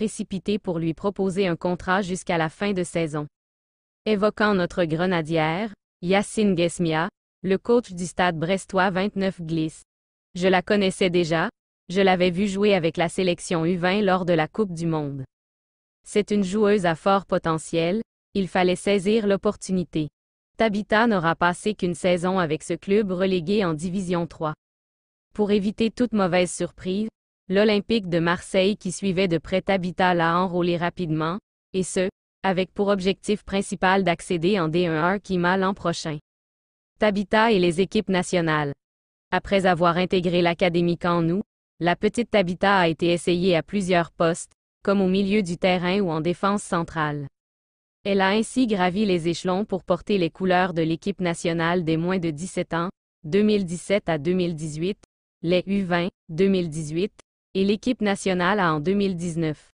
précipité pour lui proposer un contrat jusqu'à la fin de saison. Évoquant notre grenadière, Yacine Guesmia, le coach du stade brestois 29 glisse. Je la connaissais déjà, je l'avais vue jouer avec la sélection U20 lors de la Coupe du Monde. C'est une joueuse à fort potentiel, il fallait saisir l'opportunité. Tabitha n'aura passé qu'une saison avec ce club relégué en Division 3. Pour éviter toute mauvaise surprise, l'Olympique de Marseille qui suivait de près Tabitha l'a enrôlé rapidement, et ce, avec pour objectif principal d'accéder en D1-1 Kima l'an prochain. Tabita et les équipes nationales. Après avoir intégré l'Académie Canou, la petite Tabita a été essayée à plusieurs postes, comme au milieu du terrain ou en défense centrale. Elle a ainsi gravi les échelons pour porter les couleurs de l'équipe nationale des moins de 17 ans, 2017 à 2018, les U20, 2018, et l'équipe nationale a en 2019.